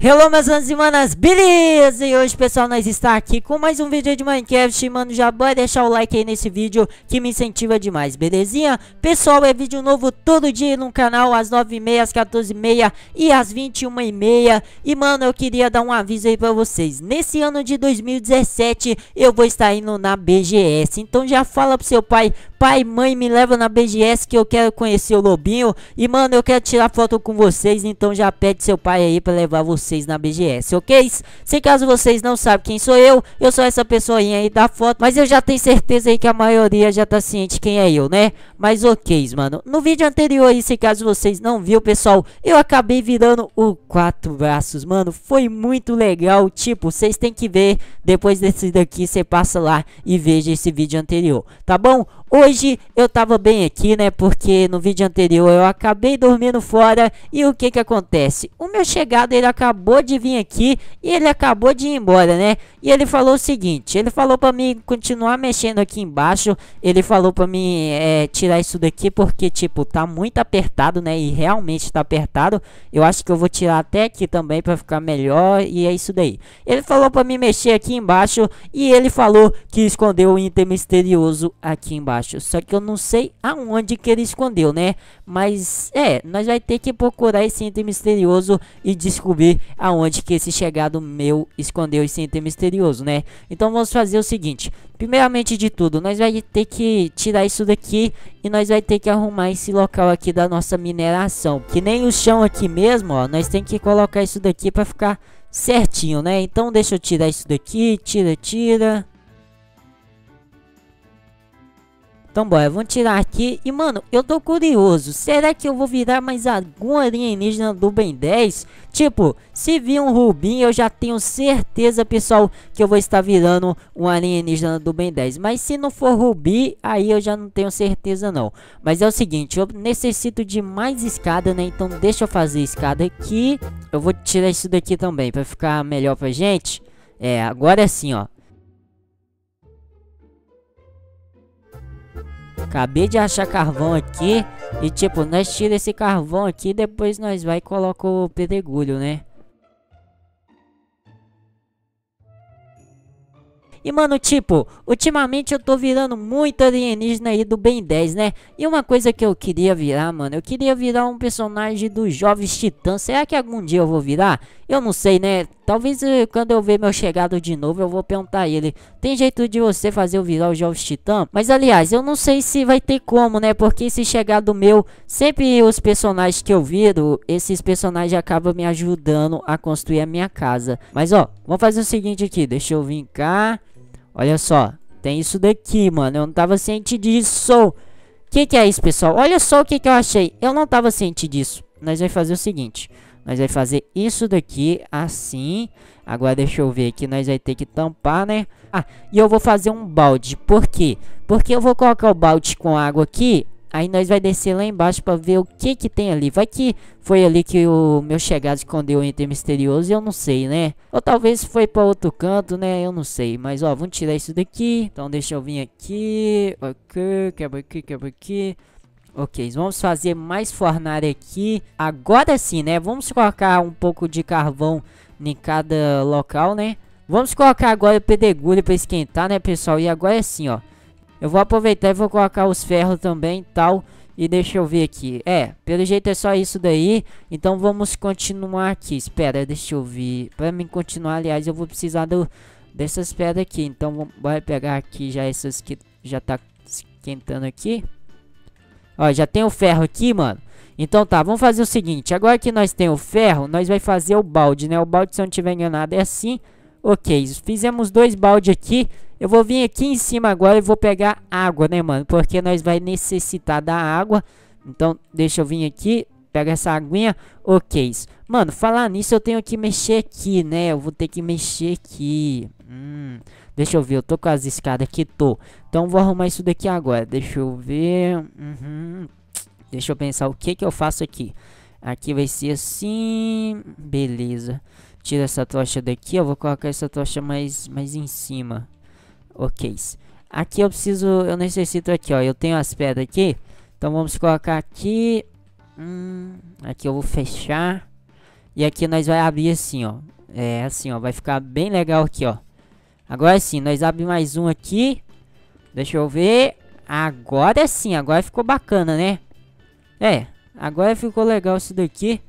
Hello meus manos e manas, beleza? E hoje pessoal, nós está aqui com mais um vídeo de Minecraft Mano, já vai deixar o like aí nesse vídeo que me incentiva demais, belezinha? Pessoal, é vídeo novo todo dia no canal, às 9h30, às 14h30 e às 21h30 E mano, eu queria dar um aviso aí pra vocês Nesse ano de 2017, eu vou estar indo na BGS Então já fala pro seu pai Pai, mãe, me leva na BGS que eu quero conhecer o Lobinho. E, mano, eu quero tirar foto com vocês. Então já pede seu pai aí pra levar vocês na BGS, ok? Se caso vocês não sabem quem sou eu, eu sou essa pessoinha aí da foto. Mas eu já tenho certeza aí que a maioria já tá ciente quem é eu, né? Mas ok, mano. No vídeo anterior aí, se caso vocês não viu, pessoal, eu acabei virando o quatro braços, mano. Foi muito legal. Tipo, vocês têm que ver. Depois desse daqui, você passa lá e veja esse vídeo anterior, tá bom? Hoje eu tava bem aqui, né? Porque no vídeo anterior eu acabei dormindo fora e o que que acontece? O meu chegado ele acabou de vir aqui e ele acabou de ir embora, né? E ele falou o seguinte, ele falou para mim continuar mexendo aqui embaixo, ele falou para mim é, tirar isso daqui porque tipo tá muito apertado, né? E realmente tá apertado. Eu acho que eu vou tirar até aqui também para ficar melhor e é isso daí. Ele falou para mim mexer aqui embaixo e ele falou que escondeu o item misterioso aqui embaixo. Só que eu não sei aonde que ele escondeu, né? Mas é, nós vai ter que procurar esse item misterioso e descobrir aonde que esse chegado meu escondeu esse item misterioso, né? Então vamos fazer o seguinte. Primeiramente de tudo, nós vai ter que tirar isso daqui e nós vai ter que arrumar esse local aqui da nossa mineração. Que nem o chão aqui mesmo, ó. Nós tem que colocar isso daqui para ficar certinho, né? Então deixa eu tirar isso daqui, tira, tira. Então bora, vamos tirar aqui. E mano, eu tô curioso. Será que eu vou virar mais algum alienígena do Ben 10? Tipo, se vir um Rubim, eu já tenho certeza, pessoal, que eu vou estar virando um alienígena do Ben 10. Mas se não for Rubi, aí eu já não tenho certeza não. Mas é o seguinte, eu necessito de mais escada, né? Então deixa eu fazer escada aqui. Eu vou tirar isso daqui também, pra ficar melhor pra gente. É, agora é sim, ó. Acabei de achar carvão aqui. E tipo, nós tira esse carvão aqui depois nós vai e coloca o pedregulho, né? E mano, tipo, ultimamente eu tô virando muito alienígena aí do Ben 10, né? E uma coisa que eu queria virar, mano, eu queria virar um personagem dos Jovens Titãs. Será que algum dia eu vou virar? Eu não sei, né? Talvez eh, quando eu ver meu chegado de novo, eu vou perguntar a ele. Tem jeito de você fazer eu virar o Jovens Titãs? Mas aliás, eu não sei se vai ter como, né? Porque esse chegado meu, sempre os personagens que eu viro, esses personagens acabam me ajudando a construir a minha casa. Mas ó, vamos fazer o seguinte aqui. Deixa eu vir cá. Olha só, tem isso daqui, mano. Eu não tava ciente disso. O que, que é isso, pessoal? Olha só o que, que eu achei. Eu não tava ciente disso. Nós vamos fazer o seguinte. Nós vamos fazer isso daqui assim. Agora deixa eu ver aqui. Nós vamos ter que tampar, né? Ah, e eu vou fazer um balde. Por quê? Porque eu vou colocar o balde com água aqui. Aí nós vai descer lá embaixo para ver o que que tem ali. Vai que foi ali que o meu chegado escondeu o Enter misterioso, eu não sei, né? Ou talvez foi para outro canto, né? Eu não sei. Mas ó, vamos tirar isso daqui. Então deixa eu vir aqui. Ok, quebra aqui, quebra aqui. Ok, vamos fazer mais fornalha aqui. Agora sim, né? Vamos colocar um pouco de carvão em cada local, né? Vamos colocar agora o pedregulho para esquentar, né, pessoal? E agora é assim, ó. Eu vou aproveitar e vou colocar os ferros também tal. E deixa eu ver aqui. É, pelo jeito é só isso daí. Então vamos continuar aqui. Espera, deixa eu ver. Pra mim continuar, aliás, eu vou precisar do, dessas pedras aqui. Então vai pegar aqui já essas que já tá esquentando aqui. Ó, já tem o ferro aqui, mano. Então tá, vamos fazer o seguinte. Agora que nós temos o ferro, nós vai fazer o balde, né? O balde, se eu não tiver enganado, é assim. Ok, fizemos dois balde aqui. Eu vou vir aqui em cima agora e vou pegar água, né, mano? Porque nós vai necessitar da água. Então, deixa eu vir aqui. Pega essa aguinha. Ok. Mano, falar nisso, eu tenho que mexer aqui, né? Eu vou ter que mexer aqui. Hum, deixa eu ver. Eu tô com as escadas aqui, tô. Então, vou arrumar isso daqui agora. Deixa eu ver. Uhum. Deixa eu pensar o que que eu faço aqui. Aqui vai ser assim. Beleza. Beleza tira essa tocha daqui, eu vou colocar essa tocha mais, mais em cima. Ok. Aqui eu preciso, eu necessito aqui, ó. Eu tenho as pedras aqui. Então vamos colocar aqui. Hum, aqui eu vou fechar. E aqui nós vai abrir assim, ó. É assim, ó. Vai ficar bem legal aqui, ó. Agora sim, nós abre mais um aqui. Deixa eu ver. Agora sim, agora ficou bacana, né? É, agora ficou legal isso daqui.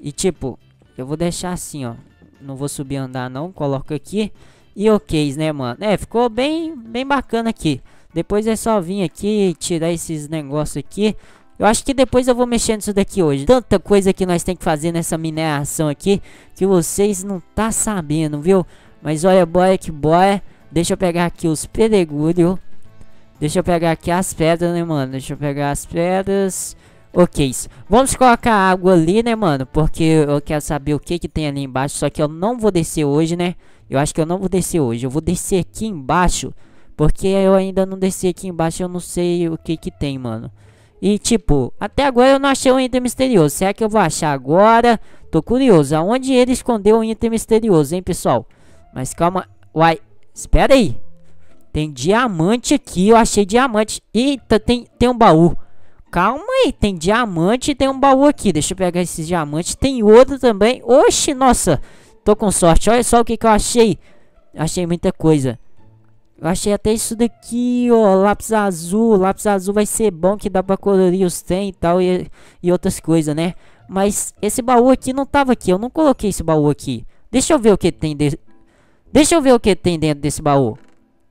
E tipo, eu vou deixar assim, ó não vou subir andar não, coloco aqui. E ok, né, mano? É, ficou bem, bem bacana aqui. Depois é só vir aqui, tirar esses negócios aqui. Eu acho que depois eu vou mexer nisso daqui hoje. Tanta coisa que nós tem que fazer nessa mineração aqui, que vocês não tá sabendo, viu? Mas olha, boy, que boy! Deixa eu pegar aqui os pedregulhos. Deixa eu pegar aqui as pedras, né, mano? Deixa eu pegar as pedras. Ok, vamos colocar água ali, né, mano? Porque eu quero saber o que que tem ali embaixo. Só que eu não vou descer hoje, né? Eu acho que eu não vou descer hoje. Eu vou descer aqui embaixo. Porque eu ainda não desci aqui embaixo. Eu não sei o que que tem, mano. E, tipo, até agora eu não achei um item misterioso. Será que eu vou achar agora? Tô curioso. Aonde ele escondeu um item misterioso, hein, pessoal? Mas calma. Uai, espera aí. Tem diamante aqui. Eu achei diamante. Eita, tem, tem um baú. Calma aí, tem diamante e tem um baú aqui. Deixa eu pegar esses diamantes. Tem outro também. Oxe, nossa. Tô com sorte. Olha só o que, que eu achei. Achei muita coisa. Eu achei até isso daqui, ó. Lápis azul. Lápis azul vai ser bom que dá pra colorir os tem e tal. E, e outras coisas, né? Mas esse baú aqui não tava aqui. Eu não coloquei esse baú aqui. Deixa eu ver o que tem de... Deixa eu ver o que tem dentro desse baú.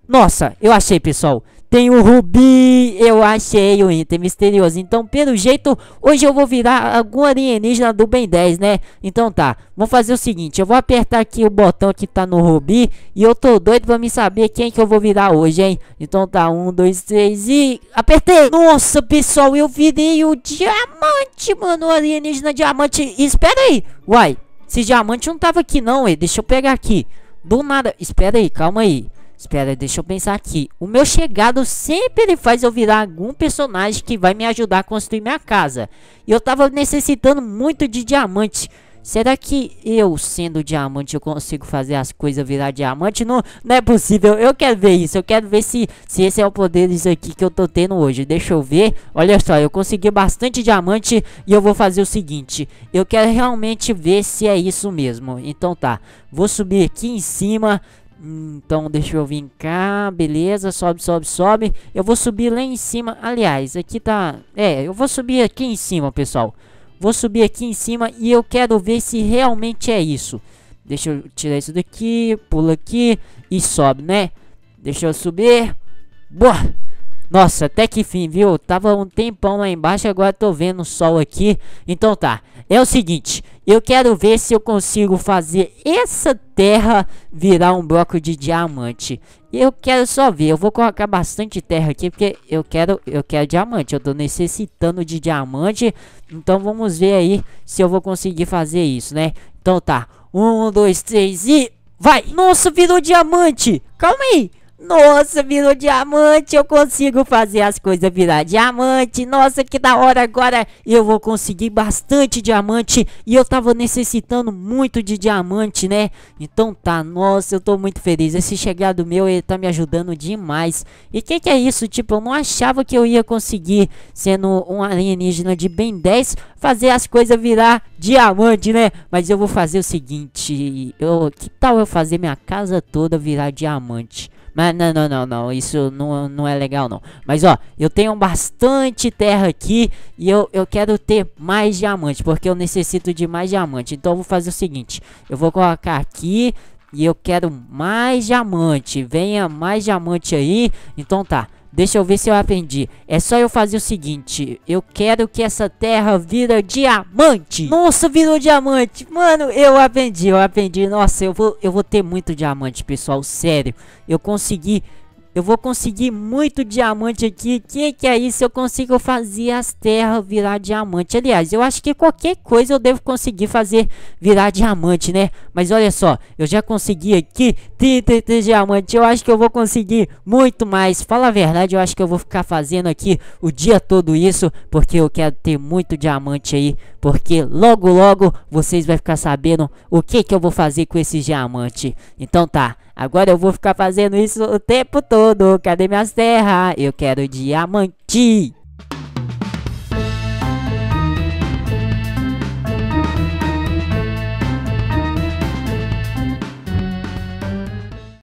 Nossa, eu achei, pessoal. Tem o Rubi, eu achei o item misterioso. Então, pelo jeito, hoje eu vou virar algum alienígena do Ben 10, né? Então tá, vamos fazer o seguinte, eu vou apertar aqui o botão que tá no Rubi e eu tô doido pra me saber quem que eu vou virar hoje, hein? Então tá, um, dois, três e... Apertei! Nossa, pessoal, eu virei o diamante, mano, o alienígena diamante. espera aí, uai, esse diamante não tava aqui não, ué, deixa eu pegar aqui. Do nada, espera aí, calma aí. Espera, deixa eu pensar aqui. O meu chegado sempre faz eu virar algum personagem que vai me ajudar a construir minha casa. E eu tava necessitando muito de diamante. Será que eu, sendo diamante, eu consigo fazer as coisas virar diamante? Não, não é possível. Eu quero ver isso. Eu quero ver se, se esse é o poder disso aqui que eu tô tendo hoje. Deixa eu ver. Olha só, eu consegui bastante diamante e eu vou fazer o seguinte. Eu quero realmente ver se é isso mesmo. Então tá, vou subir aqui em cima. Então deixa eu vir cá, beleza, sobe, sobe, sobe. Eu vou subir lá em cima, aliás, aqui tá... É, eu vou subir aqui em cima, pessoal. Vou subir aqui em cima e eu quero ver se realmente é isso. Deixa eu tirar isso daqui, pula aqui e sobe, né? Deixa eu subir. Boa! Nossa, até que fim, viu? Tava um tempão lá embaixo, agora tô vendo o sol aqui. Então tá, é o seguinte, eu quero ver se eu consigo fazer essa terra virar um bloco de diamante. Eu quero só ver, eu vou colocar bastante terra aqui, porque eu quero, eu quero diamante, eu tô necessitando de diamante. Então vamos ver aí se eu vou conseguir fazer isso, né? Então tá, um, dois, três e... Vai! Nossa, virou diamante! Calma aí! Nossa, virou diamante, eu consigo fazer as coisas virar diamante. Nossa, que da hora agora. Eu vou conseguir bastante diamante e eu tava necessitando muito de diamante, né? Então tá, nossa, eu tô muito feliz. Esse chegado meu, ele tá me ajudando demais. E que que é isso? Tipo, eu não achava que eu ia conseguir, sendo um alienígena de bem 10, fazer as coisas virar diamante, né? Mas eu vou fazer o seguinte, eu, que tal eu fazer minha casa toda virar diamante? Mas não, não, não, não. Isso não, não é legal, não. Mas ó, eu tenho bastante terra aqui e eu, eu quero ter mais diamante, porque eu necessito de mais diamante. Então eu vou fazer o seguinte: eu vou colocar aqui e eu quero mais diamante. Venha mais diamante aí. Então tá. Deixa eu ver se eu aprendi. É só eu fazer o seguinte. Eu quero que essa terra vira diamante. Nossa, virou diamante. Mano, eu aprendi, eu aprendi. Nossa, eu vou, eu vou ter muito diamante, pessoal. Sério. Eu consegui eu vou conseguir muito diamante aqui. Que que é isso? Eu consigo fazer as terras virar diamante. Aliás, eu acho que qualquer coisa eu devo conseguir fazer virar diamante, né? Mas olha só, eu já consegui aqui 33 diamantes. Eu acho que eu vou conseguir muito mais. Fala a verdade, eu acho que eu vou ficar fazendo aqui o dia todo isso. Porque eu quero ter muito diamante aí. Porque logo, logo vocês vão ficar sabendo o que que eu vou fazer com esses diamantes. Então tá. Agora eu vou ficar fazendo isso o tempo todo. Cadê minhas terras? Eu quero diamante.